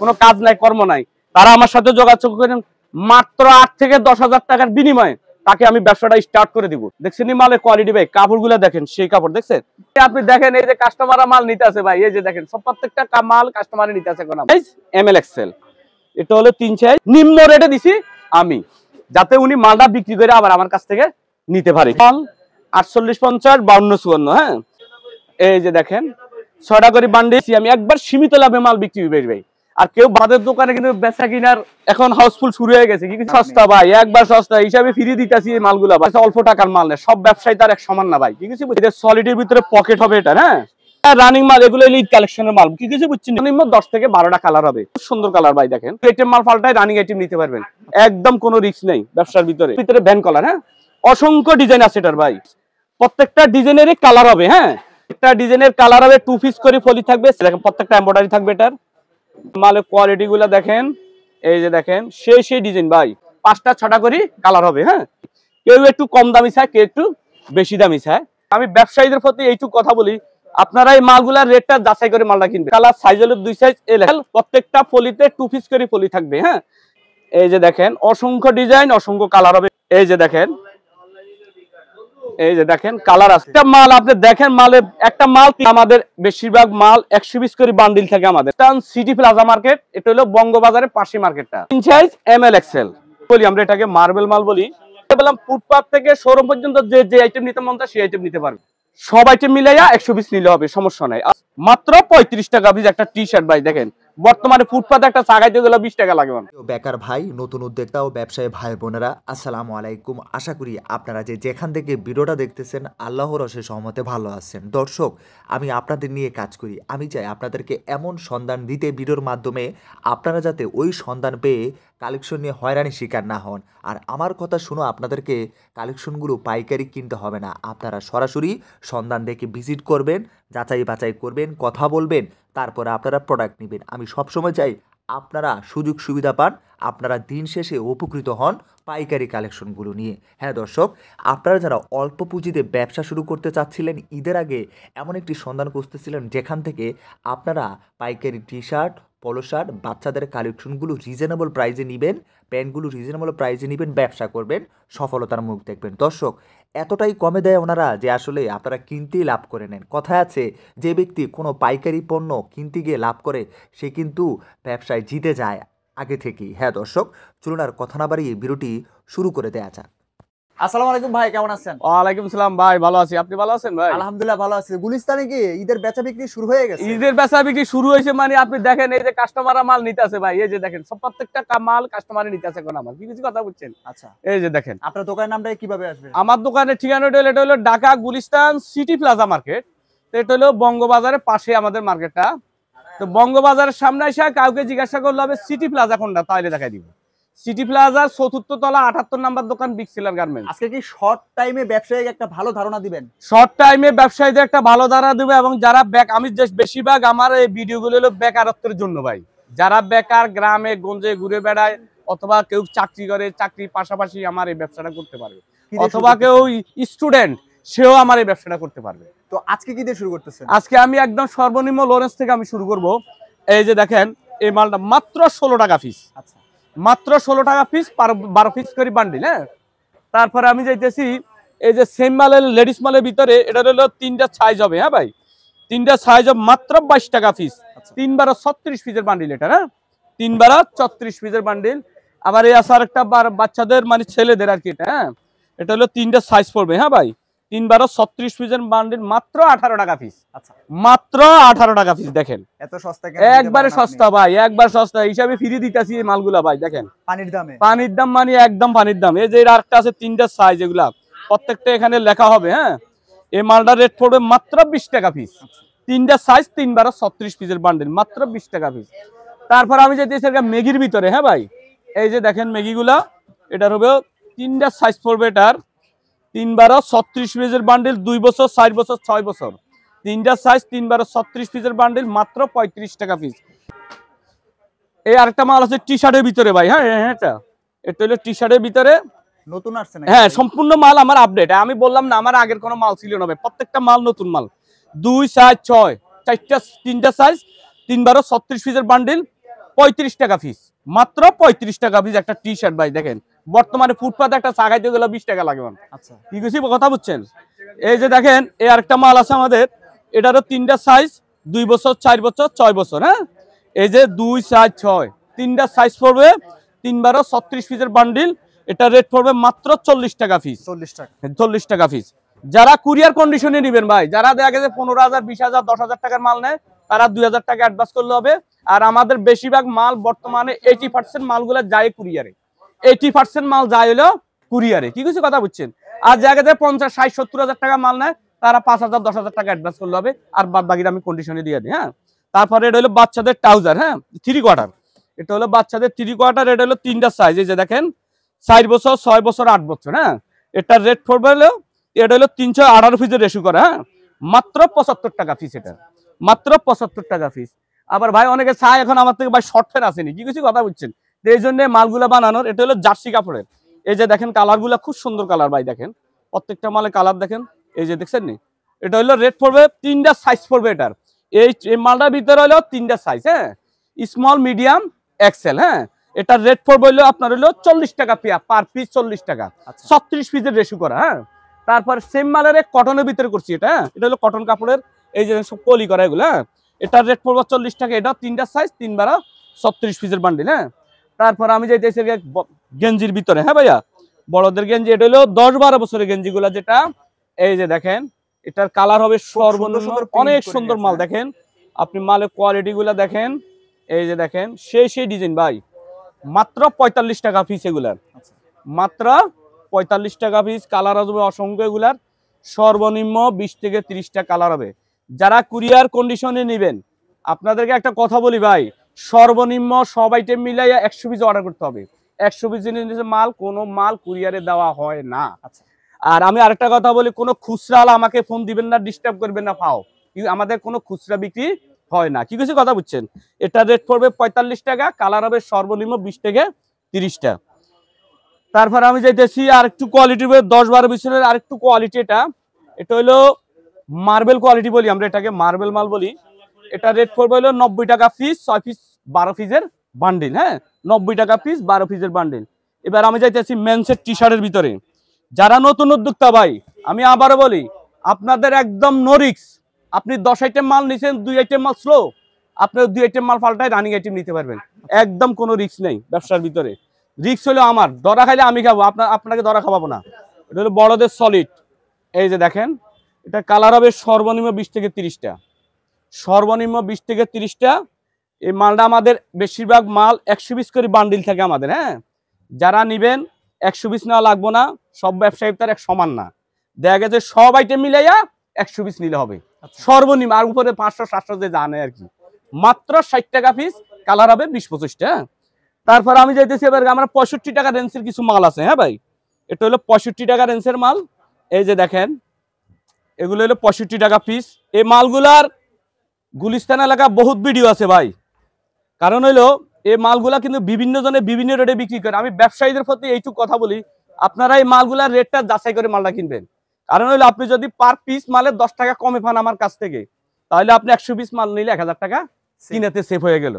কোনো কাজ নাই কর্ম নাই তারা আমার সাথে যোগাযোগ করেন মাত্র আট থেকে দশ হাজার টাকার বিনিময়ে তাকে আমি ব্যবসাটা স্টার্ট করে দিব দেখছেন মালের কোয়ালিটি ভাই কাপড়গুলো দেখেন সেই কাপড় দেখছেন আপনি দেখেন এই যে কাস্টমার মাল নিতে আছে ভাই এই যে দেখেন সব প্রত্যেকটা মাল কাস্টমার নিতে আছে এম এল এক্সেল এটা হলো তিন সাইজ নিম্ন রেটে দিছি আমি যাতে উনি মালটা বিক্রি করে আবার আমার কাছ থেকে নিতে পারে মাল আটচল্লিশ পঞ্চাশ বাউন্ন চুয়ান্ন হ্যাঁ এই যে দেখেন ছটা করে বান্ডি আমি একবার সীমিত লাভে মাল বিক্রি করি ভাই আর কেউ বাদের দোকানে কিন্তু বেচা কিনার এখন হাউসফুল শুরু হয়ে গেছে কিন্তু সস্তা ভাই একবার সস্তা হিসাবে ফিরিয়ে দিতেছি এই মালগুলা ভাই অল্প টাকার মাল না সব ব্যবসায়ী তার এক সমান না ভাই কি কিছু এটা সলিডের ভিতরে পকেট হবে এটা হ্যাঁ রানিং আইটেম নিতে একদম কোনো রিস্ক নেই ব্যবসার ভিতরে ভিতরে হ্যাঁ অসংখ্য ডিজাইন আছে এটার ভাই প্রত্যেকটা ডিজাইনেরই কালার হবে হ্যাঁ একটা ডিজাইনের কালার হবে টু পিস করে ফলি থাকবে প্রত্যেকটা এম্বয়ডারি থাকবে এটার মালে কোয়ালিটি গুলা দেখেন এই যে দেখেন সেই সেই ডিজাইন ভাই পাঁচটা ছটা করি কালার হবে হ্যাঁ কেউ একটু কম দামি চায় কেউ একটু বেশি দামি চায় আমি ব্যবসায়ীদের প্রতি এইটুকু কথা বলি আপনারা এই মালগুলার রেটটা যাচাই করে মালটা কিনবে কালার সাইজ হলো দুই সাইজ এলে প্রত্যেকটা ফলিতে টু পিস করে ফলি থাকবে হ্যাঁ এই যে দেখেন অসংখ্য ডিজাইন অসংখ্য কালার হবে এই যে দেখেন এই যে দেখেন কালার আছে একটা মাল আপনি দেখেন মালে একটা মাল আমাদের বেশিরভাগ মাল একশো বিশ করে বান্ডিল থাকে আমাদের সিটি প্লাজা মার্কেট এটা হলো বঙ্গবাজারের মার্কেটটা তিন সাইজ এম এল এক্সেল বলি আমরা এটাকে মার্বেল মাল বলি বললাম ফুটপাথ থেকে শোরুম পর্যন্ত যে যে আইটেম নিতে মন সেই আইটেম নিতে পারবে সব আইটেম মিলাইয়া একশো পিস নিলে হবে সমস্যা নাই মাত্র পঁয়ত্রিশ টাকা পিস একটা টি শার্ট ভাই দেখেন বর্তমানে ফুটপাতে একটা চা খাইতে গেলে বিশ টাকা লাগে বেকার ভাই নতুন উদ্যোক্তা ও ব্যবসায়ী ভাই বোনেরা আসসালামু আলাইকুম আশা করি আপনারা যে যেখান থেকে ভিডিওটা দেখতেছেন আল্লাহর অসে সহমতে ভালো আছেন দর্শক আমি আপনাদের নিয়ে কাজ করি আমি চাই আপনাদেরকে এমন সন্ধান দিতে ভিডিওর মাধ্যমে আপনারা যাতে ওই সন্ধান পেয়ে কালেকশন নিয়ে হয়রানি শিকার না হন আর আমার কথা শুনো আপনাদেরকে কালেকশনগুলো পাইকারি কিনতে হবে না আপনারা সরাসরি সন্ধান দেখে ভিজিট করবেন যাচাই বাছাই করবেন কথা বলবেন তারপরে আপনারা প্রোডাক্ট নেবেন আমি সবসময় চাই আপনারা সুযোগ সুবিধা পান আপনারা দিন শেষে উপকৃত হন পাইকারি কালেকশনগুলো নিয়ে হ্যাঁ দর্শক আপনারা যারা অল্প পুঁজিতে ব্যবসা শুরু করতে চাচ্ছিলেন ঈদের আগে এমন একটি সন্ধান করতেছিলেন যেখান থেকে আপনারা পাইকারি টি শার্ট পলো শার্ট বাচ্চাদের কালেকশনগুলো রিজনেবল প্রাইজে নেবেন প্যান্টগুলো রিজনেবল প্রাইজে নেবেন ব্যবসা করবেন সফলতার মুখ দেখবেন দর্শক এতটাই কমে দেয় ওনারা যে আসলে আপনারা কিনতেই লাভ করে নেন কথা আছে যে ব্যক্তি কোনো পাইকারি পণ্য কিনতে গিয়ে লাভ করে সে কিন্তু ব্যবসায় জিতে যায় আগে থেকেই হ্যাঁ দর্শক চলুন আর কথা না বাড়িয়ে বিরতি শুরু করে দেয়া যাক ভাই ভালো আছি মানে আমার কথা বলছেন আচ্ছা এই যে দেখেন আপনার দোকানের নামটা কিভাবে আমার দোকানের ঠিকানাটা হলো এটা হলো Dhaka Gulistan city plaza market এটা হলো বঙ্গবাজারের পাশে আমাদের মার্কেটটা তো বঙ্গবাজারের সামনে এসে কাউকে জিজ্ঞাসা করলে হবে সিটি প্লাজা কোনটা তাহলে দেখাই দিব সিটি প্লাজার চতুর্থ তলা আটাত্তর নাম্বার দোকান বিগ সেলার গার্মেন্টস আজকে কি শর্ট টাইমে ব্যবসায়ী একটা ভালো ধারণা দিবেন শর্ট টাইমে ব্যবসায়ীদের একটা ভালো ধারণা দিবে এবং যারা ব্যাক আমি বেশিরভাগ আমার এই ভিডিওগুলো হলো বেকারত্বের জন্য ভাই যারা বেকার গ্রামে গঞ্জে ঘুরে বেড়ায় অথবা কেউ চাকরি করে চাকরির পাশাপাশি আমার এই ব্যবসাটা করতে পারবে অথবা কেউ স্টুডেন্ট সেও আমার এই ব্যবসাটা করতে পারবে তো আজকে কি দিয়ে শুরু করতেছেন আজকে আমি একদম সর্বনিম্ন লোরেন্স থেকে আমি শুরু করব এই যে দেখেন এই মালটা মাত্র ষোলো টাকা ফিস আচ্ছা মাত্র ষোলো টাকা পিস বারো পিস করে বান্ডিল হ্যাঁ তারপরে আমি যাইতেছি এই যে সেম মালের লেডিস মালের ভিতরে এটা হলো তিনটা সাইজ হবে হ্যাঁ ভাই তিনটা সাইজ হবে মাত্র বাইশ টাকা পিস আচ্ছা। তিন বারো ছত্রিশ পিসের বান্ডিল এটা হ্যাঁ তিন বারো ছত্রিশ পিসের বান্ডিল আবার এই আসার একটা বাচ্চাদের মানে ছেলেদের আর কি এটা হ্যাঁ এটা হলো তিনটা সাইজ পড়বে হ্যাঁ ভাই তিন বারো ছত্রিশ পিসের বান্ডিল মাত্র আঠারো টাকা পিস আচ্ছা। মাত্র আঠারো টাকা পিস দেখেন এত সস্তা একবারে সস্তা ভাই একবার সস্তা হিসাবে ফিরিয়ে দিতেছি মালগুলা ভাই দেখেন পানির দামে পানির দাম মানে একদম পানির দাম এই যে আরেকটা আছে তিনটা সাইজ এগুলা প্রত্যেকটা এখানে লেখা হবে হ্যাঁ এই মালটা রেট পড়বে মাত্র বিশ টাকা পিস আচ্ছা। তিনটা সাইজ তিন বারো ছত্রিশ পিসের বান্ডিল মাত্র বিশ টাকা পিস তারপর আমি যেতেছি মেগির ভিতরে হ্যাঁ ভাই এই যে দেখেন মেগিগুলা এটার হবে তিনটা সাইজ পড়বে এটার তিন বারো ছত্রিশ পিসের বান্ডিল দুই বছর চার বছর ছয় বছর তিনটা সাইজ তিন বারো ছত্রিশ পিসের বান্ডিল মাত্র পঁয়ত্রিশ টাকা পিস এই আরেকটা মাল আছে টি শার্টের ভিতরে ভাই হ্যাঁ হ্যাঁ এটা এটা হলো টি শার্টের ভিতরে নতুন আসছে হ্যাঁ সম্পূর্ণ মাল আমার আপডেট আমি বললাম না আমার আগের কোনো মাল ছিল না ভাই প্রত্যেকটা মাল নতুন মাল দুই সাইজ ছয় চারটা তিনটা সাইজ তিন বারো ছত্রিশ পিসের বান্ডিল পঁয়ত্রিশ টাকা ফিস মাত্র পঁয়ত্রিশ টাকা ফিস একটা টি শার্ট ভাই দেখেন বর্তমানে ফুটপাতে একটা চা খাইতে গেলে বিশ টাকা লাগবে আচ্ছা। কি কিছু কথা বুঝছেন এই যে দেখেন এই আরেকটা মাল আছে আমাদের এটারও তিনটা সাইজ দুই বছর চার বছর ছয় বছর হ্যাঁ এই যে দুই সাইজ ছয় তিনটা সাইজ পড়বে তিনবারও ছত্রিশ পিসের বান্ডিল এটা রেট পড়বে মাত্র চল্লিশ টাকা ফিস চল্লিশ টাকা চল্লিশ টাকা ফিস যারা কুরিয়ার কন্ডিশনে নেবেন ভাই যারা দেখা গেছে পনেরো হাজার বিশ হাজার দশ হাজার টাকার মাল নেয় তারা দুই হাজার টাকা অ্যাডভান্স করলে হবে আর আমাদের বেশিরভাগ মাল বর্তমানে এইটি পার্সেন্ট মালগুলো যায় কুরিয়ারে এইটি পার্সেন্ট মাল যায় হলো কুরিয়ারে কি কিছু কথা বুঝছেন আর জায়গাতে পঞ্চাশ ষাট সত্তর হাজার টাকা মাল নেয় তারা পাঁচ হাজার দশ হাজার টাকা অ্যাডভান্স করলে হবে আর বাদ বাকিটা আমি কন্ডিশনে দিয়ে দিই হ্যাঁ তারপরে হ্যাঁ? এটা হলো বাচ্চাদের ট্রাউজার হ্যাঁ থ্রি কোয়ার্টার এটা হলো বাচ্চাদের থ্রি কোয়ার্টার এটা হলো তিনটা সাইজ এই যে দেখেন চার বছর ছয় বছর আট বছর হ্যাঁ এটার রেট পড়বে হলো এটা হলো তিনশো আঠারো ফিজের রেশু করা হ্যাঁ মাত্র পঁচাত্তর টাকা পিস এটা মাত্র পঁচাত্তর টাকা পিস আবার ভাই অনেকে চায় এখন আমার থেকে ভাই শর্ট ফের আসেনি কি কিছু কথা বুঝছেন এই জন্য মালগুলা বানানোর এটা হলো জার্সি কাপড়ের এই যে দেখেন কালারগুলা খুব সুন্দর কালার ভাই দেখেন প্রত্যেকটা মালের কালার দেখেন এই যে দেখছেন নি এটা হলো রেড পড়বে তিনটা সাইজ পড়বে এটার এই মালটার ভিতরে হলো তিনটা সাইজ হ্যাঁ স্মল মিডিয়াম এক্সেল হ্যাঁ এটার রেট পড়বে হলো আপনার হলো চল্লিশ টাকা পিয়া পার পিস চল্লিশ টাকা আচ্ছা। ছত্রিশ পিসের রেশু করা হ্যাঁ তারপর সেম মালের কটনের ভিতরে করছি এটা হ্যাঁ? এটা হলো কটন কাপড়ের এই যে সব কলি করা এগুলো হ্যাঁ এটার রেট পড়বে চল্লিশ টাকা এটা তিনটা সাইজ তিন বারো ছত্রিশ পিসের বান্ডিল হ্যাঁ তারপর আমি যাইতেছি গেঞ্জির ভিতরে হ্যাঁ ভাইয়া বড়দের গেঞ্জি এটা হলো দশ বারো বছরের গেঞ্জিগুলা যেটা এই যে দেখেন এটার কালার হবে সর্বনিম্ন অনেক সুন্দর মাল দেখেন আপনি মালের কোয়ালিটি দেখেন এই যে দেখেন সেই সেই ডিজাইন ভাই মাত্র পঁয়তাল্লিশ টাকা পিস এগুলার আচ্ছা। মাত্র পঁয়তাল্লিশ টাকা পিস কালার আসবে অসংখ্য এগুলার সর্বনিম্ন বিশ থেকে তিরিশটা কালার হবে যারা কুরিয়ার কন্ডিশনে নেবেন আপনাদেরকে একটা কথা বলি ভাই সর্বনিম্ন সব আইটেম মিলাইয়া একশো পিস অর্ডার করতে হবে একশো পিস জিনিস মাল কোনো মাল কুরিয়ারে দেওয়া হয় না আচ্ছা। আর আমি আরেকটা কথা বলি কোনো খুচরা আমাকে ফোন দিবেন না ডিস্টার্ব করবেন না পাও আমাদের কোনো খুচরা বিক্রি হয় না কি কিছু কথা বুঝছেন এটা রেট পড়বে পঁয়তাল্লিশ টাকা কালার হবে সর্বনিম্ন বিশ থেকে তিরিশটা তারপর আমি যাইতেছি আর একটু কোয়ালিটি দশ বারো বছরের আর একটু কোয়ালিটি এটা এটা হলো মার্বেল কোয়ালিটি বলি আমরা এটাকে মার্বেল মাল বলি এটা রেট ফোর হলো নব্বই টাকা পিস ছয় পিস বারো পিসের বান্ডিল হ্যাঁ নব্বই টাকা পিস বারো পিসের বান্ডিল এবার আমি যাইতেছি মেন্সের টি শার্টের ভিতরে যারা নতুন উদ্যোক্তা ভাই আমি আবারও বলি আপনাদের একদম নোরিক্স আপনি দশ আইটেম মাল নিছেন দুই আইটেম মাল স্লো আপনার দুই আইটেম মাল পাল্টায় রানিং আইটেম নিতে পারবেন একদম কোনো রিক্স নেই ব্যবসার ভিতরে রিক্স হলো আমার দরা খাইলে আমি খাবো আপনার আপনাকে দরা খাবো না এটা হলো বড়দের সলিড এই যে দেখেন এটা কালার হবে সর্বনিম্ন বিশ থেকে তিরিশটা সর্বনিম্ন বিশ থেকে তিরিশটা এই মালটা আমাদের বেশিরভাগ মাল একশো বিশ করে বান্ডিল থাকে আমাদের হ্যাঁ যারা নেবেন একশো পিস নেওয়া লাগবো না সব ব্যবসায়ী তার এক সমান না দেখা গেছে সব আইটেম মিলাইয়া একশো পিস নিলে হবে আচ্ছা। সর্বনিম্ন আর উপরে পাঁচশো সাতশো যে জানে আর কি মাত্র ষাট টাকা পিস কালার হবে বিশ পঁচিশটা হ্যাঁ? তারপর আমি যাইতেছি এবার আমার পঁয়ষট্টি টাকা রেঞ্জের কিছু মাল আছে হ্যাঁ ভাই এটা হলো পঁয়ষট্টি টাকা রেঞ্জের মাল এই যে দেখেন এগুলো হলো পঁয়ষট্টি টাকা পিস এই মালগুলার গুলিস্তান এলাকা বহুত ভিডিও আছে ভাই কারণ হইলো এই মালগুলা কিন্তু বিভিন্ন জনে বিভিন্ন রেটে বিক্রি করে আমি ব্যবসায়ীদের প্রতি এইটুকু কথা বলি আপনারা এই মালগুলার রেটটা যাচাই করে মালটা কিনবেন কারণ হইলো আপনি যদি পার পিস মালে দশ টাকা কমে পান আমার কাছ থেকে তাহলে আপনি একশো পিস মাল নিলে এক হাজার টাকা কিনাতে সেফ হয়ে গেল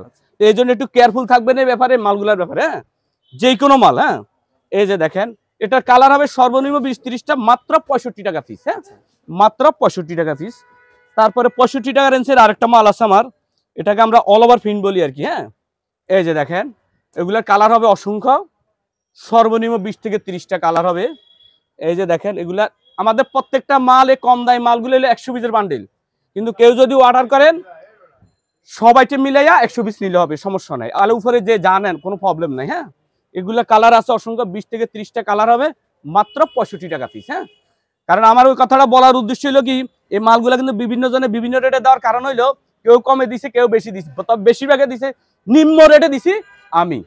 এই জন্য একটু কেয়ারফুল থাকবেন এই ব্যাপারে মালগুলার ব্যাপারে হ্যাঁ যে কোনো মাল হ্যাঁ এই যে দেখেন এটার কালার হবে সর্বনিম্ন বিশ তিরিশটা মাত্র পঁয়ষট্টি টাকা পিস হ্যাঁ মাত্র পঁয়ষট্টি টাকা পিস তারপরে পঁয়ষট্টি টাকা রেঞ্জের আরেকটা মাল আছে আমার এটাকে আমরা অল ওভার প্রিন্ট বলি আর কি হ্যাঁ এই যে দেখেন এগুলোর কালার হবে অসংখ্য সর্বনিম্ন বিশ থেকে তিরিশটা কালার হবে এই যে দেখেন এগুলা আমাদের প্রত্যেকটা মাল এ কম দায় মালগুলো হলো একশো পিসের বান্ডিল কিন্তু কেউ যদি অর্ডার করেন সবাইকে মিলাইয়া একশো পিস নিলে হবে সমস্যা নাই আলু উপরে যে জানেন কোনো প্রবলেম নাই হ্যাঁ এগুলা কালার আছে অসংখ্য বিশ থেকে তিরিশটা কালার হবে মাত্র পঁয়ষট্টি টাকা পিস হ্যাঁ কারণ আমার ওই কথাটা বলার উদ্দেশ্য হলো কি এই মালগুলা কিন্তু বিভিন্ন জনে বিভিন্ন রেটে দেওয়ার কারণ হইলো কেউ কমে দিছে কেউ বেশি দিছে তবে বেশিরভাগে দিছে নিম্ন রেটে দিছি আমি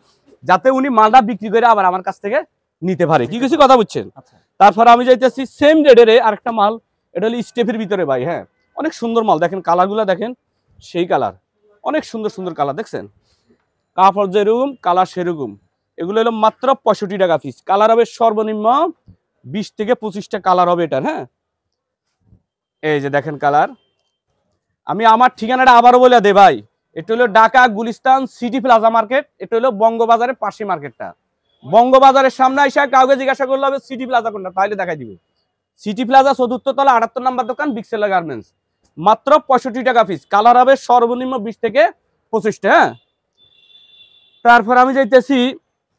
যাতে উনি মালটা বিক্রি করে আবার আমার কাছ থেকে নিতে পারে কি কিছু কথা বুঝছেন আচ্ছা। তারপর আমি যাইতেছি সেম রেডের আরেকটা মাল এটা হলো স্টেপের ভিতরে ভাই হ্যাঁ অনেক সুন্দর মাল দেখেন কালারগুলো দেখেন সেই কালার অনেক সুন্দর সুন্দর কালার দেখছেন কাপড় যেরকম কালার সেরকম এগুলো হলো মাত্র পঁয়ষট্টি টাকা পিস কালার হবে সর্বনিম্ন বিশ থেকে পঁচিশটা কালার হবে এটা হ্যাঁ এই যে দেখেন কালার আমি আমার ঠিকানাটা আবারও বলে দে ভাই এটা হলো Dhaka Gulistan city plaza market এটা হলো বঙ্গবাজারের পাশে মার্কেটটা বঙ্গবাজারের সামনে আসা কাউকে জিজ্ঞাসা করলে হবে সিটি প্লাজা কোনটা তাহলে দেখাই দিবে সিটি প্লাজা চতুর্থ তলা আটাত্তর নাম্বার দোকান বিক্সেলা গার্মেন্টস মাত্র পঁয়ষট্টি টাকা পিস কালার হবে সর্বনিম্ন বিশ থেকে পঁচিশটা হ্যাঁ তারপর আমি যাইতেছি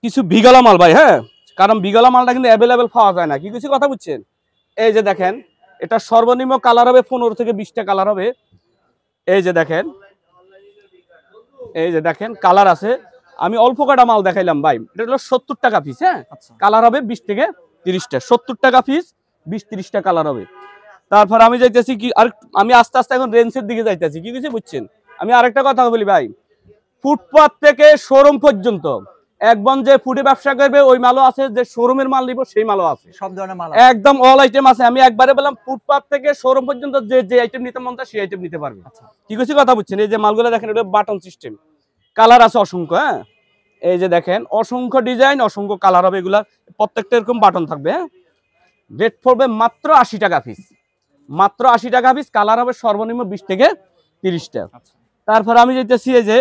কিছু বিগলা মাল ভাই হ্যাঁ কারণ বিগলা মালটা কিন্তু অ্যাভেলেবেল পাওয়া যায় না কি কিছু কথা বুঝছেন এই যে দেখেন এটা সর্বনিম্ন কালার হবে পনেরো থেকে বিশটা কালার হবে এই যে দেখেন এই যে দেখেন কালার আছে আমি অল্প কাটা মাল দেখাইলাম ভাই এটা হলো সত্তর টাকা পিস হ্যাঁ কালার আচ্ছা। হবে বিশ থেকে তিরিশটা সত্তর টাকা পিস বিশ তিরিশটা কালার হবে তারপর আমি যাইতেছি কি আর আমি আস্তে আস্তে এখন রেঞ্জের দিকে যাইতেছি কি কিছু বুঝছেন আমি আরেকটা কথা বলি ভাই ফুটপাথ থেকে শোরুম পর্যন্ত একদম যে ফুটে ব্যবসা করবে ওই মালও আছে যে শোরুমের মাল নিব সেই মালও আছে সব ধরনের মাল একদম অল আইটেম আছে আমি একবারে বললাম ফুটপাথ থেকে শোরুম পর্যন্ত যে যে আইটেম নিতে মন সেই আইটেম নিতে পারবে আচ্ছা। কি কিছু কথা বুঝছেন এই যে মালগুলো দেখেন এটা বাটন সিস্টেম কালার আছে অসংখ্য হ্যাঁ এই যে দেখেন অসংখ্য ডিজাইন অসংখ্য কালার হবে এগুলা প্রত্যেকটা এরকম বাটন থাকবে হ্যাঁ রেট পড়বে মাত্র আশি টাকা পিস মাত্র আশি টাকা পিস কালার হবে সর্বনিম্ন বিশ থেকে তিরিশটা আচ্ছা। তারপর আমি যেতেছি এই যে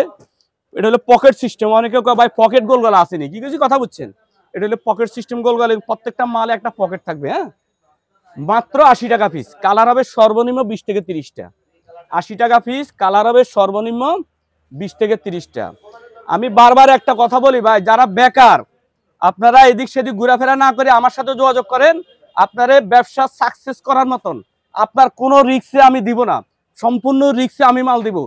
এটা হলো পকেট সিস্টেম অনেকে ভাই পকেট গোলগলা আসেনি কি কিছু কথা বুঝছেন এটা হলো পকেট সিস্টেম গোলগলা প্রত্যেকটা মালে একটা পকেট থাকবে হ্যাঁ মাত্র আশি টাকা পিস কালার হবে সর্বনিম্ন বিশ থেকে তিরিশটা আশি টাকা পিস কালার হবে সর্বনিম্ন বিশ থেকে তিরিশটা আমি বারবার একটা কথা বলি ভাই যারা বেকার আপনারা এদিক সেদিক ঘোরাফেরা না করে আমার সাথে যোগাযোগ করেন আপনার ব্যবসা সাকসেস করার মতন আপনার কোনো রিক্সে আমি দিব না সম্পূর্ণ রিক্সে আমি মাল দিব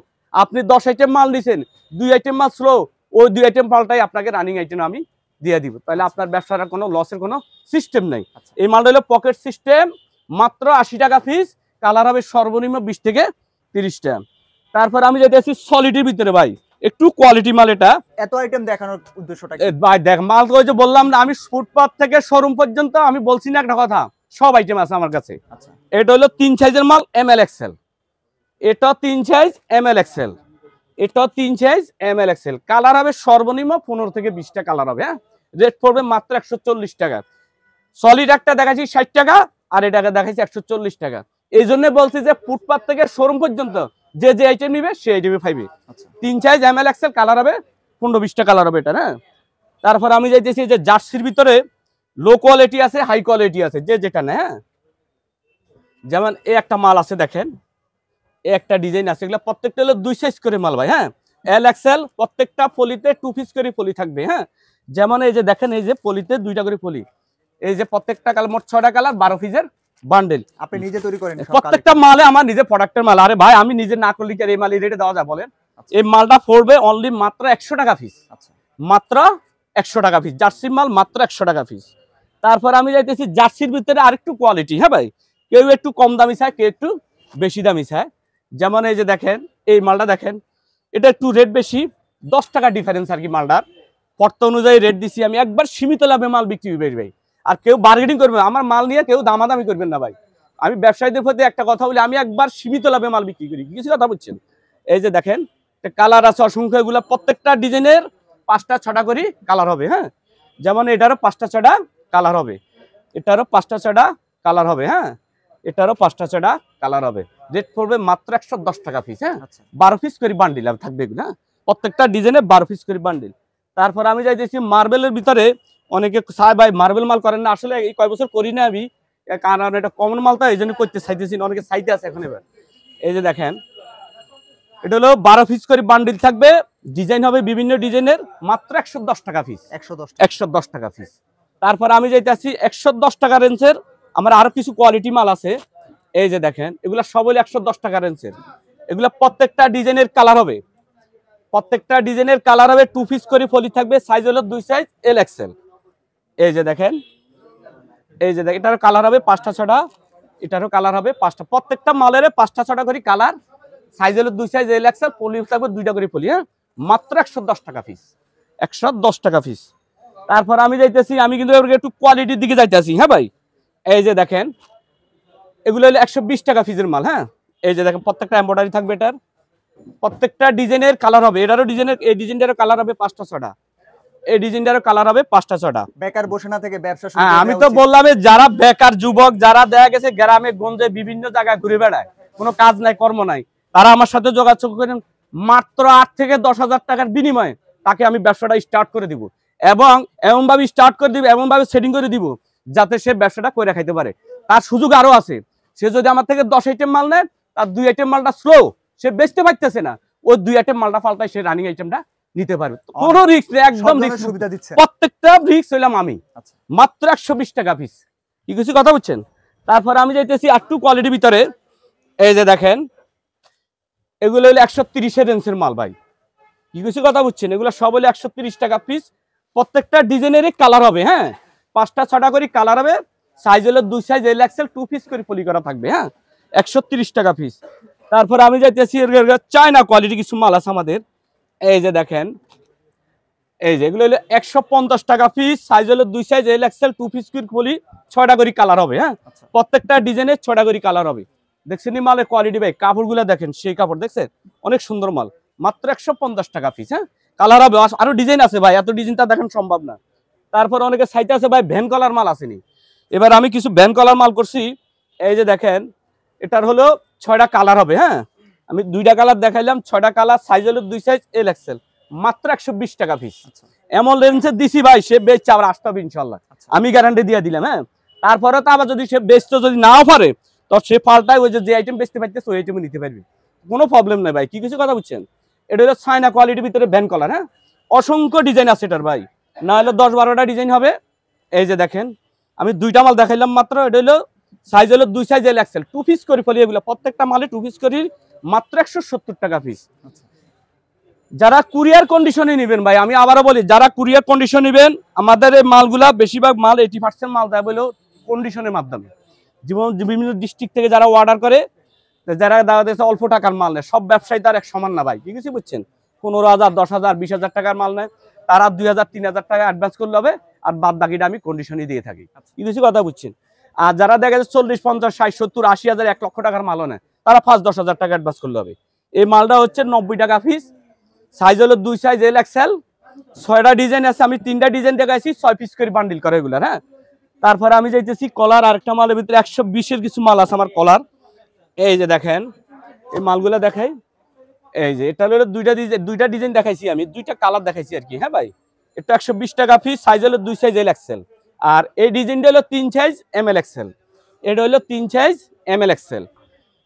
আপনি দশ আইটেম মাল নিছেন দুই আইটেম মাল স্লো ওই দুই আইটেম মালটাই আপনাকে রানিং আইটেম আমি দিয়ে দিব তাহলে আপনার ব্যবসাটা কোনো লসের কোনো সিস্টেম নেই আচ্ছা। এই মালটা হলো পকেট সিস্টেম মাত্র আশি টাকা ফিস কালার হবে সর্বনিম্ন বিশ থেকে তিরিশটা তারপর আমি আসি সলিডের ভিতরে ভাই একটু কোয়ালিটি মাল এটা এত আইটেম দেখানোর উদ্দেশ্যটা ভাই দেখ মাল তো যে বললাম না আমি ফুটপাথ থেকে শোরুম পর্যন্ত আমি বলছি না একটা কথা সব আইটেম আছে আমার কাছে আচ্ছা। এটা হলো তিন সাইজের মাল এম এল এক্সেল এটা তিন সাইজ এম এল এক্সেল এটা তিন size M L XL colour হবে সর্বনিম্ন পনেরো থেকে বিশটা কালার হবে হ্যাঁ রেট পড়বে মাত্র একশো চল্লিশ টাকা সলিড একটা দেখাচ্ছি ষাট টাকা আর এটাকে দেখাচ্ছি একশো চল্লিশ টাকা এই জন্য বলছি যে ফুটপাথ থেকে শোরুম পর্যন্ত যে যে আইটেম নিবে সেই আইটেমে পাইবে তিন size M L XL colour হবে পনেরো বিশটা কালার হবে এটা হ্যাঁ তারপর আমি যাইতেছি যে জার্সির ভিতরে লো কোয়ালিটি আছে হাই কোয়ালিটি আছে যে যেটা না হ্যাঁ যেমন এই একটা মাল আছে দেখেন একটা ডিজাইন আছে এগুলো প্রত্যেকটা হলো দুই সাইজ করে মাল ভাই হ্যাঁ এল এক্সেল প্রত্যেকটা পলিতে টু পিস করে পলি থাকবে হ্যাঁ যেমন এই যে দেখেন এই যে পলিতে দুইটা করে পলি এই যে প্রত্যেকটা কালার মোট ছটা কালার বারো পিসের বান্ডেল আপনি নিজে তৈরি করেন প্রত্যেকটা মালে আমার নিজে প্রোডাক্টের মাল আরে ভাই আমি নিজে না করলে এই মাল রেটে দেওয়া যায় বলেন আচ্ছা। এই মালটা পড়বে অনলি মাত্র একশো টাকা ফিস আচ্ছা। মাত্র একশো টাকা ফিস জার্সি মাল মাত্র একশো টাকা ফিস তারপর আমি যাইতেছি জার্সির ভিতরে আরেকটু কোয়ালিটি হ্যাঁ ভাই কেউ একটু কম দামি চায় কেউ একটু বেশি দামি চায় যেমন এই যে দেখেন এই মালটা দেখেন এটা একটু রেট বেশি দশ টাকা ডিফারেন্স আর কি মালটার পর্তা অনুযায়ী রেট দিছি আমি একবার সীমিত লাভে মাল বিক্রি করি ভাই আর কেউ বার্গেনিং করবে আমার মাল নিয়ে কেউ দামাদামি করবেন না ভাই আমি ব্যবসায়ীদের প্রতি একটা কথা বলি আমি একবার সীমিত লাভে মাল বিক্রি করি কিছু কথা বলছেন এই যে দেখেন কালার আছে অসংখ্য এগুলো প্রত্যেকটা ডিজাইনের পাঁচটা ছটা করি কালার হবে হ্যাঁ যেমন এটারও পাঁচটা ছটা কালার হবে এটারও পাঁচটা ছটা কালার হবে হ্যাঁ এটারও পাঁচটা ছয়টা কালার হবে রেট পড়বে মাত্র একশো দশ টাকা পিস হ্যাঁ আচ্ছা। বারো পিস করে বান্ডিল থাকবে না হ্যাঁ? প্রত্যেকটা ডিজাইনে বারো পিস করে বান্ডিল তারপর আমি যাইতেছি মার্বেলের ভিতরে অনেকে সাহেব ভাই মার্বেল মাল করেন না আসলে এই কয় বছর করি না আমি কারণ এটা কমন মাল তো এই জন্য করতে চাইতেছি অনেকে চাইতে আছে এখন এবার এই যে দেখেন এটা হলো বারো পিস করে বান্ডিল থাকবে ডিজাইন হবে বিভিন্ন ডিজাইনের মাত্র একশো টাকা পিস একশো দশ টাকা পিস তারপর আমি যাইতে আসি একশো টাকা রেঞ্জের আমার আরো কিছু কোয়ালিটি মাল আছে এই যে দেখেন এগুলা সবই একশো দশ টাকা রেঞ্জের এগুলা প্রত্যেকটা ডিজাইনের কালার হবে প্রত্যেকটা ডিজাইনের কালার হবে টু পিস করে ফলি থাকবে সাইজ হলো দুই সাইজ এল এক্সেল এই যে দেখেন এই যে দেখেন এটারও কালার হবে পাঁচটা ছটা এটারও কালার হবে পাঁচটা প্রত্যেকটা মালের পাঁচটা ছটা করে কালার সাইজ হলো দুই সাইজ এল এক্সেল ফলি থাকবে দুইটা করে ফলি হ্যাঁ মাত্র একশো দশ টাকা পিস একশো দশ টাকা পিস তারপর আমি যাইতেছি আমি কিন্তু একটু কোয়ালিটির দিকে যাইতেছি হ্যাঁ ভাই এই যে দেখেন এগুলো হলো একশো টাকা ফিজের মাল হ্যাঁ এই যে দেখেন প্রত্যেকটা এম্বয়ডারি থাকবে এটার প্রত্যেকটা ডিজাইনের কালার হবে এটারও ডিজাইনের এই ডিজাইনটারও কালার হবে পাঁচটা ছটা এই ডিজাইনটারও কালার হবে পাঁচটা ছটা বেকার বসে না থেকে ব্যবসা হ্যাঁ আমি তো বললাম যারা বেকার যুবক যারা দেখা গেছে গ্রামে গঞ্জে বিভিন্ন জায়গায় ঘুরে বেড়ায় কোনো কাজ নাই কর্ম নাই তারা আমার সাথে যোগাযোগ করেন মাত্র আট থেকে দশ হাজার টাকার বিনিময়ে তাকে আমি ব্যবসাটা স্টার্ট করে দিব এবং এমনভাবে স্টার্ট করে দিব এমনভাবে সেটিং করে দিব যাতে সে ব্যবসাটা করে খাইতে পারে তার সুযোগ আরো আছে সে যদি আমার থেকে দশ আইটেম মাল নেয় তার দুই আইটেম মালটা স্লো সে বেচতে পারতেছে না ওই দুই আইটেম মালটা পাল্টায় সে রানিং আইটেমটা নিতে পারবে কোনো রিক্স একদম প্রত্যেকটা রিক্স হইলাম আমি আচ্ছা। মাত্র একশো বিশ টাকা পিস কি কিছু কথা বুঝছেন তারপর আমি যাইতেছি একটু কোয়ালিটির ভিতরে এই যে দেখেন এগুলো হলো একশো তিরিশের রেঞ্জের মাল ভাই কি কিছু কথা বুঝছেন এগুলো সব হলো একশো টাকা পিস প্রত্যেকটা ডিজাইনেরই কালার হবে হ্যাঁ পাঁচটা ছটা করে কালার হবে সাইজ হলো দুই size L XL two piece করে পলি করা থাকবে হ্যাঁ একশো টাকা পিস তারপর আমি যাইতেছি চায়না কোয়ালিটি কিছু মাল আছে আমাদের এই যে দেখেন এই যে এগুলো হলো একশো টাকা পিস সাইজ হলো দুই size L XL two piece করে পলি ছয়টা করে কালার হবে হ্যাঁ আচ্ছা। প্রত্যেকটা ডিজাইনের ছটা করে কালার হবে দেখছেন মালের কোয়ালিটি ভাই কাপড়গুলো দেখেন সেই কাপড় দেখছেন অনেক সুন্দর মাল মাত্র একশো টাকা পিস হ্যাঁ কালার হবে আরো ডিজাইন আছে ভাই এত ডিজাইনটা দেখেন সম্ভব না তারপর অনেকে সাইতে আছে ভাই ভ্যান কলার মাল আসেনি এবার আমি কিছু ভ্যান কলার মাল করছি এই যে দেখেন এটার হলো ছয়টা কালার হবে হ্যাঁ আমি দুইটা কালার দেখাইলাম ছয়টা কালার সাইজ হলো দুই সাইজ এল এক্সেল মাত্র একশো বিশ টাকা পিস আচ্ছা। এমন লেন্সের দিছি ভাই সে বেচছে আবার আসতে হবে ইনশাল্লাহ আচ্ছা। আমি গ্যারান্টি দিয়ে দিলাম হ্যাঁ তারপরে তো আবার যদি সে বেচতে যদি নাও পারে তো সে পাল্টায় ওই যে আইটেম বেচতে পারতে ওই আইটেম নিতে পারবি কোনো প্রবলেম নাই ভাই কি কিছু কথা বুঝছেন এটা হলো সাইনা কোয়ালিটির ভিতরে ভ্যান কলার হ্যাঁ অসংখ্য ডিজাইন আছে এটার ভাই না হলে দশ বারোটা ডিজাইন হবে এই যে দেখেন আমি দুইটা মাল দেখাইলাম মাত্র এটা হলো সাইজ হলো দুই size L XL two piece করি ফলি এগুলো প্রত্যেকটা মালে টু পিস করি মাত্র একশো সত্তর টাকা পিস আচ্ছা। যারা কুরিয়ার কন্ডিশনে নেবেন ভাই আমি আবারও বলি যারা কুরিয়ার কন্ডিশন নেবেন আমাদের এই মালগুলা বেশিরভাগ মাল এইটি পার্সেন্ট মাল দেয় বলেও কন্ডিশনের মাধ্যমে জীবন বিভিন্ন ডিস্ট্রিক্ট থেকে যারা অর্ডার করে যারা দেখা যাচ্ছে অল্প টাকার মাল নেয় সব ব্যবসায়ী তার এক সমান না ভাই ঠিক আছে বুঝছেন পনেরো হাজার দশ হাজার বিশ হাজার টাকার মাল নেয় তারা দুই হাজার তিন হাজার টাকা অ্যাডভান্স করলে হবে আর বাদ বাকিটা আমি কন্ডিশনে দিয়ে থাকি কিছু আচ্ছা। কথা বুঝছেন আর যারা দেখা যাচ্ছে চল্লিশ পঞ্চাশ ষাট সত্তর আশি হাজার এক লক্ষ টাকার মালও নেয় তারা পাঁচ দশ হাজার টাকা অ্যাডভান্স করলে হবে এই মালটা হচ্ছে নব্বই টাকা ফিস সাইজ হলো দুই সাইজ এল এক্সেল ছয়টা ডিজাইন আছে আমি তিনটা ডিজাইন দেখাইছি ছয় পিস করে বান্ডিল করে এগুলো হ্যাঁ তারপরে আমি যাইতেছি কলার আরেকটা মালের ভিতরে একশো বিশের কিছু মাল আছে আমার কলার এই যে দেখেন এই মালগুলো দেখাই এই যে এটা হলো দুইটা ডিজাইন দুইটা ডিজাইন দেখাইছি আমি দুইটা কালার দেখাইছি আর কি হ্যাঁ ভাই এটা একশো বিশ টাকা ফি সাইজ হলো দুই সাইজ এল এক্সেল আর এই ডিজাইনটা হলো তিন সাইজ এম এল এক্সেল এটা হলো তিন সাইজ এম এল এক্সেল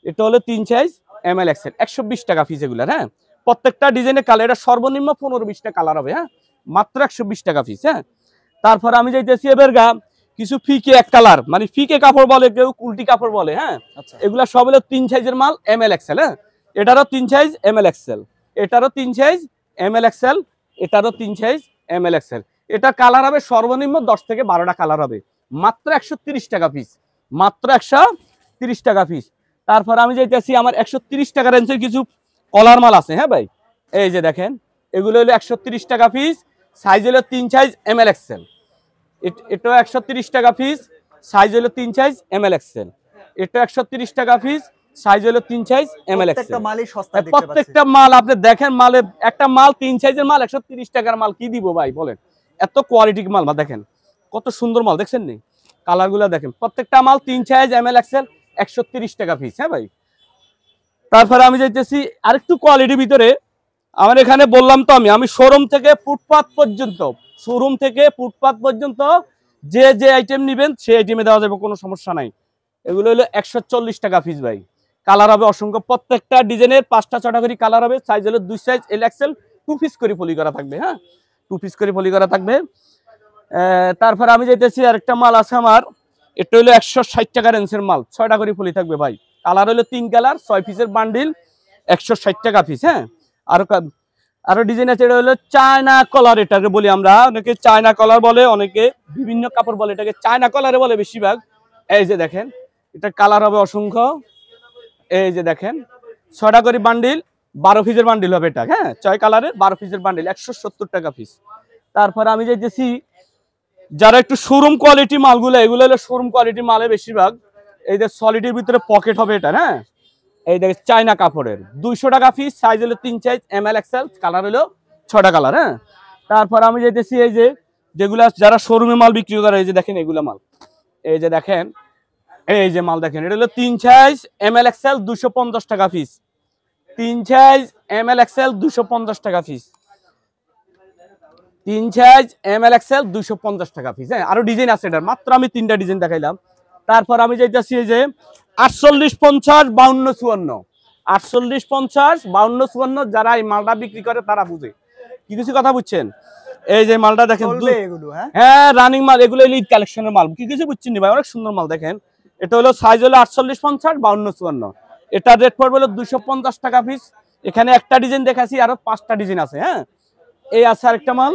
এটা হলো তিন সাইজ এম এল এক্সেল একশো বিশ টাকা ফিজ এগুলার হ্যাঁ প্রত্যেকটা ডিজাইনের কালার এটা সর্বনিম্ন পনেরো বিশটা কালার হবে হ্যাঁ মাত্র একশো বিশ টাকা ফিস হ্যাঁ তারপর আমি যাইতেছি এবার গা কিছু ফিকে এক কালার মানে ফিকে কাপড় বলে কেউ কুলটি কাপড় বলে হ্যাঁ আচ্ছা। এগুলা সব হলো তিন সাইজের মাল এম এল এক্সেল হ্যাঁ এটারও তিন সাইজ এম এল এক্সেল এটারও তিন সাইজ এম এল এক্সেল এটারও তিন সাইজ এম এল এক্সেল এটা কালার হবে সর্বনিম্ন দশ থেকে বারোটা কালার হবে মাত্র একশো টাকা পিস মাত্র একশো টাকা পিস তারপর আমি যেতেছি আমার একশো টাকা রেঞ্জের কিছু কলার মাল আছে হ্যাঁ ভাই এই যে দেখেন এগুলো হলো একশো টাকা পিস সাইজ হলো তিন সাইজ এম এল এক্সেল এটাও একশো টাকা পিস সাইজ হলো তিন সাইজ এম এল এক্সেল এটা একশো টাকা পিস সাইজ হলো তিন সাইজ এম এল প্রত্যেকটা মাল আপনি দেখেন মালে একটা মাল তিন সাইজের মাল একশো টাকার মাল কি দিব ভাই বলেন এত কোয়ালিটি মাল বা দেখেন কত সুন্দর মাল দেখছেন নি কালারগুলো দেখেন প্রত্যেকটা মাল তিন সাইজ এম এল এক্সেল একশো টাকা পিস হ্যাঁ ভাই তারপরে আমি যাইতেছি আরেকটু কোয়ালিটির ভিতরে আমার এখানে বললাম তো আমি আমি শোরুম থেকে ফুটপাত পর্যন্ত শোরুম থেকে ফুটপাত পর্যন্ত যে যে আইটেম নেবেন সেই আইটেমে দেওয়া যাবে কোনো সমস্যা নাই এগুলো হলো একশো টাকা ফিস ভাই কালার হবে অসংখ্য প্রত্যেকটা ডিজাইনের পাঁচটা ছটা করে কালার হবে সাইজ হলো দুই size L XL two piece করে ফলি করা থাকবে হ্যাঁ টু পিস করে ফলি করা থাকবে তারপর আমি যেতেছি আরেকটা মাল আছে আমার এটা হলো একশো ষাট টাকা রেঞ্জের মাল ছয়টা করে ফলি থাকবে ভাই কালার হলো তিন কালার ছয় পিসের বান্ডিল একশো ষাট টাকা পিস হ্যাঁ আরো আরো ডিজাইন আছে এটা হলো চায়না কলার এটাকে বলি আমরা অনেকে চায়না কলার বলে অনেকে বিভিন্ন কাপড় বলে এটাকে চায়না কলারে বলে বেশিরভাগ এই যে দেখেন এটা কালার হবে অসংখ্য এই যে দেখেন ছয়টা করে বান্ডিল বারো পিসের বান্ডিল হবে এটা হ্যাঁ ছয় কালারের বারো পিসের বান্ডিল একশো টাকা পিস তারপরে আমি যেছি যারা একটু শোরুম কোয়ালিটি মালগুলো এগুলো হলো শোরুম কোয়ালিটি মালে বেশিরভাগ এই যে সলিডের ভিতরে পকেট হবে এটা হ্যাঁ এই দেখ চায়না কাপড়ের দুইশো টাকা পিস সাইজ হলো তিন size M L XL colour হলো ছটা কালার হ্যাঁ তারপর আমি যেতেছি এই যে যেগুলা যারা শোরুমে মাল বিক্রি করে এই যে দেখেন এগুলো মাল এই যে দেখেন এই যে মাল দেখেন এটা হলো তিন সাইজ এম এল এক্সেল দুশো পঞ্চাশ টাকা ফিস তিন সাইজ এম এল এক্সেল দুশো পঞ্চাশ টাকা ফিস তিন সাইজ এম এল এক্সেল দুশো পঞ্চাশ টাকা ফিস হ্যাঁ আরো ডিজাইন আছে এটার মাত্র আমি তিনটা ডিজাইন দেখাইলাম তারপর আমি যেটা যাইতেছি যে আটচল্লিশ পঞ্চাশ বাউন্ন চুয়ান্ন আটচল্লিশ পঞ্চাশ বাউন্ন চুয়ান্ন যারা এই মালটা বিক্রি করে তারা বুঝে কি কিছু কথা বুঝছেন এই যে মালটা দেখেন হ্যাঁ রানিং হ্যাঁ, মাল এগুলো কালেকশনের মাল কি কিছু বুঝছেন ভাই অনেক সুন্দর মাল দেখেন এটা হলো সাইজ হলো আটচল্লিশ পঞ্চাশ বাউন্ন চুয়ান্ন এটার রেট পড়বে হলো দুশো পঞ্চাশ টাকা পিস এখানে একটা ডিজাইন দেখাছি আরো পাঁচটা ডিজাইন আছে হ্যাঁ এই আছে আরেকটা মাল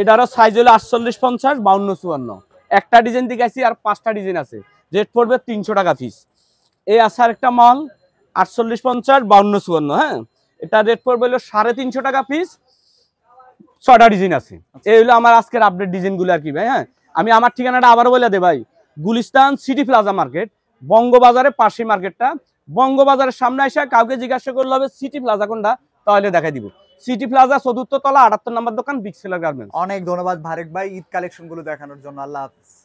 এটা আরো সাইজ হলো আটচল্লিশ পঞ্চাশ বাউন্ন চুয়ান্ন একটা ডিজাইন দেখাচ্ছি আর পাঁচটা ডিজাইন আছে রেট পড়বে তিনশো টাকা পিস এই আছে আরেকটা মাল আটচল্লিশ পঞ্চাশ বাউন্ন চুয়ান্ন হ্যাঁ এটা রেট পড়বে হলো সাড়ে তিনশো টাকা পিস ছটা ডিজাইন আছে আচ্ছা। এই হলো আমার আজকের আপডেট ডিজাইনগুলো আর কি ভাই হ্যাঁ আমি আমার ঠিকানাটা আবার বলে দে ভাই গুলিস্তান সিটি প্লাজা মার্কেট বঙ্গবাজারের পাশে মার্কেটটা বঙ্গবাজারের সামনে এসে কাউকে জিজ্ঞাসা করলে হবে সিটি প্লাজা কোনটা তাহলে দেখাই দিব সিটি প্লাজা চতুর্থ তলা আটাত্তর নম্বর দোকান বিক্সেলার গার্মেন্টস অনেক ধন্যবাদ ভারেক ভাই ঈদ কালেকশন গুলো দেখানোর জন্য আল্লাহ হাফিজ